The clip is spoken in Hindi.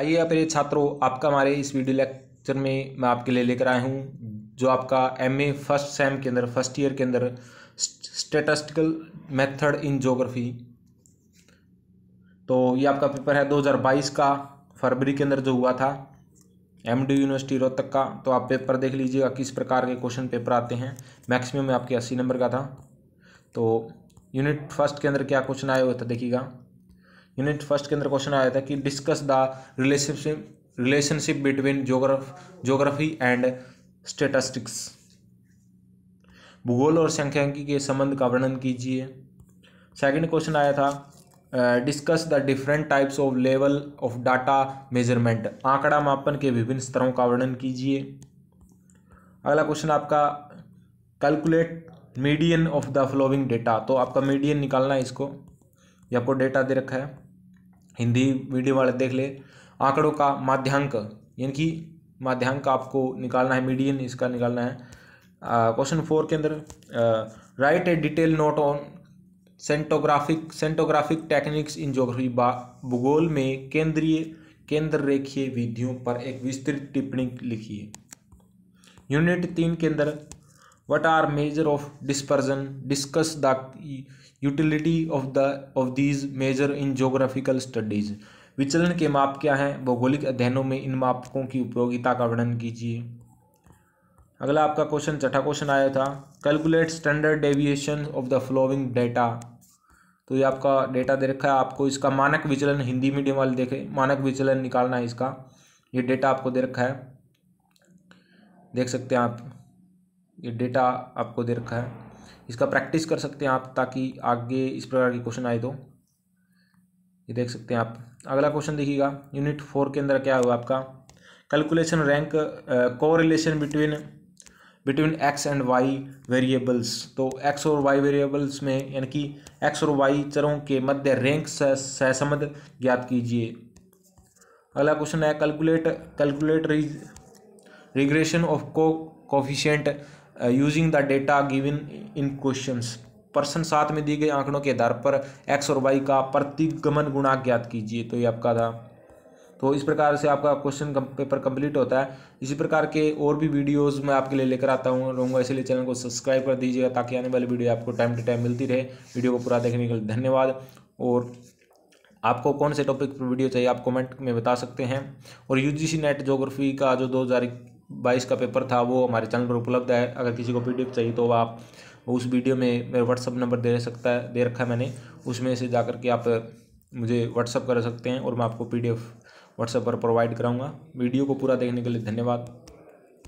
आइए अपने छात्रों आपका हमारे इस वीडियो लेक्चर में मैं आपके लिए लेकर आया हूँ जो आपका एम ए फर्स्ट सेम के अंदर फर्स्ट ईयर के अंदर स्टेटस्टिकल मेथड इन जोग्राफी तो ये आपका पेपर है 2022 का फरवरी के अंदर जो हुआ था एम डी यूनिवर्सिटी रोहतक का तो आप पेपर देख लीजिएगा किस प्रकार के क्वेश्चन पेपर आते हैं मैक्सिमम आपके अस्सी नंबर का था तो यूनिट फर्स्ट के अंदर क्या क्वेश्चन आया हुआ था देखिएगा यूनिट फर्स्ट के अंदर क्वेश्चन आया था कि discuss the relationship relationship between geograph geography and statistics भूगोल और संख्यांकी के संबंध का वर्णन कीजिए सेकंड क्वेश्चन आया था discuss the different types of level of data measurement आंकड़ा मापन के विभिन्न स्तरों का वर्णन कीजिए अगला क्वेश्चन आपका calculate median of the following data तो आपका मीडियन निकालना है इसको ये आपको डेटा दे रखा है हिंदी मीडियम वाले देख ले आंकड़ों का माध्यांक यानी कि माध्यांक आपको निकालना है मीडियन इसका निकालना है क्वेश्चन फोर के अंदर write a detail note on centographic centographic techniques in geography भूगोल में केंद्रीय केंद्र रेखीय विधियों पर एक विस्तृत टिप्पणी लिखिए यूनिट तीन के अंदर what are measure of dispersion discuss the utility of the of these measure in geographical studies विचलन के माप क्या हैं भौगोलिक अध्ययनों में इन मापकों की उपयोगिता का वर्णन कीजिए अगला आपका क्वेश्चन छठा क्वेश्चन आया था calculate standard deviation of the following data तो ये आपका डेटा दे रखा है आपको इसका मानक विचलन हिंदी मीडियम वाले देखे मानक विचलन निकालना है इसका ये डेटा आपको दे रखा है देख सकते हैं आप ये डेटा आपको दे रखा है इसका प्रैक्टिस कर सकते हैं आप ताकि आगे इस प्रकार के क्वेश्चन आए तो ये देख सकते हैं आप अगला क्वेश्चन देखिएगा यूनिट फोर के अंदर क्या हुआ आपका कैलकुलेशन रैंक को relation between between X and Y variables तो एक्स और वाई वेरिएबल्स में यानी कि एक्स और वाई चरों के मध्य रैंक सहसंबंध ज्ञात कीजिए अगला क्वेश्चन है कैलकुलेट कैलकुलेट रिग्रेशन ऑफ को coefficient using the data given in questions person साथ में दिए गए आंकड़ों के आधार पर एक्स और वाई का प्रतिगमन गुणा ज्ञात कीजिए तो ये आपका था तो इस प्रकार से आपका क्वेश्चन पेपर कंप्लीट होता है इसी प्रकार के और भी वीडियोस मैं आपके लिए लेकर आता हूँ रहूँगा इसीलिए चैनल को सब्सक्राइब कर दीजिएगा ताकि आने वाली वीडियो आपको टाइम टू टाइम मिलती रहे वीडियो को पूरा देखने के लिए धन्यवाद और आपको कौन से टॉपिक पर वीडियो चाहिए आप कमेंट में बता सकते हैं और यूजीसी नेट जोग्राफी का जो हज़ार बाईस का पेपर था वो हमारे चैनल पर उपलब्ध है अगर किसी को पी चाहिए तो आप उस वीडियो में मेरा व्हाट्सअप नंबर दे सकता है दे रखा है मैंने उसमें से जा के आप मुझे व्हाट्सअप कर सकते हैं और मैं आपको पी डी व्हाट्सएप पर प्रोवाइड कराऊंगा वीडियो को पूरा देखने के लिए धन्यवाद